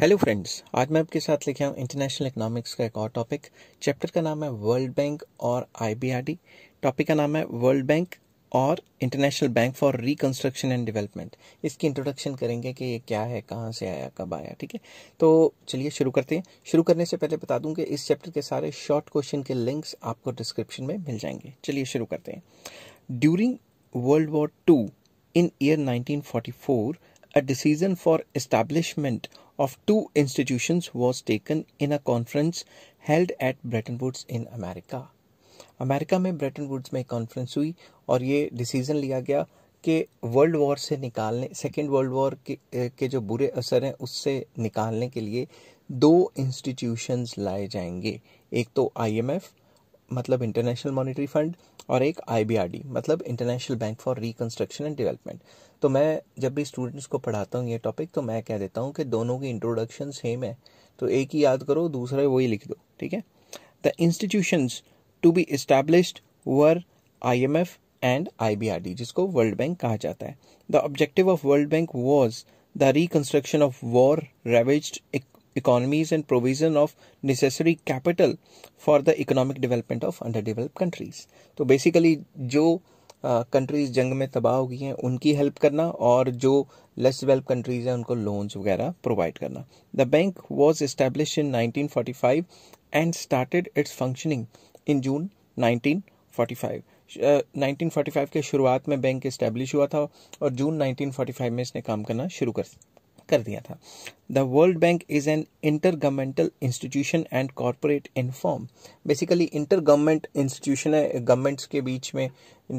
Hello friends आज मैं आपके साथ लेके आऊँ इंटरनेशनल इकोनॉमिक्स का एक और टॉपिक चैप्टर का नाम है वर्ल्ड बैंक और आईबीआरडी टॉपिक का नाम है वर्ल्ड बैंक और international bank for reconstruction and development इसकी इंट्रोडक्शन करेंगे कि ये क्या है कहाँ से आया कब आया ठीक है तो चलिए शुरू करते हैं शुरू करने से पहले बता दूं कि इस चैप्टर के सारे शॉर्ट क्वेश्चन के लिंक्स आपको डिस्क्रिप्शन में मिल जाएंगे चलिए शुरू करते हैं during world war two in year nineteen a decision for establishment of two institutions was taken in a conference held at Bretton Woods in America. America में ब्रेटन वुड्स में एक कॉन्फ्रेंस हुई और ये डिसीजन लिया गया कि वर्ल्ड वॉर से निकालने सेकेंड वर्ल्ड वॉर के, के जो बुरे असर हैं उससे निकालने के लिए दो इंस्टीट्यूशंस लाए जाएंगे एक तो आईएमएफ मतलब इंटरनेशनल मॉनिटरी फंड और एक आई मतलब international bank for reconstruction and development तो मैं जब भी स्टूडेंट्स को पढ़ाता हूँ ये टॉपिक तो मैं कह देता हूँ कि दोनों की इंट्रोडक्शन सेम है तो एक ही याद करो दूसरा वही लिख दो ठीक है the institutions to be established were I M F and I B R D जिसको वर्ल्ड बैंक कहा जाता है the objective of world bank was the reconstruction of war ravaged economies and provision of necessary capital for the economic development of underdeveloped countries तो basically जो countries uh, जंग में तबाह हो गई हैं उनकी हेल्प करना और जो लेस डेवलप कंट्रीज हैं उनको लोन्स वगैरह प्रोवाइड करना the bank was establish in 1945 and started its functioning in June 1945 Uh, 1945 के शुरुआत में बैंक इस्टेब्लिश हुआ था और जून 1945 में इसने काम करना शुरू कर कर दिया था the world bank is an inter governmental institution and corporate in form basically inter government institution है गवर्नमेंट्स के बीच में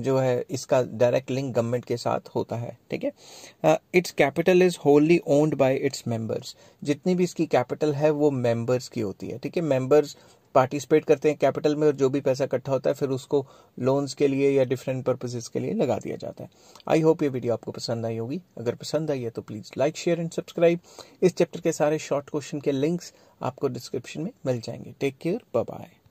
जो है इसका डायरेक्ट लिंक गवर्नमेंट के साथ होता है ठीक है its capital is wholly owned by its members जितनी भी इसकी कैपिटल है वो मेंबर्स की होती है ठीक है मेंबर्स पार्टिसिपेट करते हैं कैपिटल में और जो भी पैसा इकट्ठा होता है फिर उसको लोन्स के लिए या डिफरेंट पर्पजेज के लिए लगा दिया जाता है आई होप ये वीडियो आपको पसंद आई होगी अगर पसंद आई है तो please like share and subscribe इस चैप्टर के सारे शॉर्ट क्वेश्चन के लिंक्स आपको डिस्क्रिप्शन में मिल जाएंगे टेक केयर बाय